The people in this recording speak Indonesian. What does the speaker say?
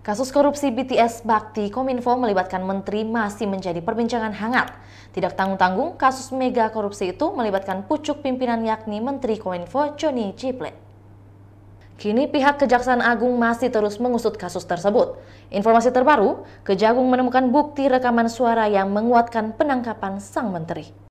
Kasus korupsi BTS Bakti Kominfo melibatkan menteri masih menjadi perbincangan hangat. Tidak tanggung-tanggung, kasus mega korupsi itu melibatkan pucuk pimpinan yakni Menteri Kominfo Johnny Ciplet. Kini pihak Kejaksaan Agung masih terus mengusut kasus tersebut. Informasi terbaru, Kejagung menemukan bukti rekaman suara yang menguatkan penangkapan sang menteri.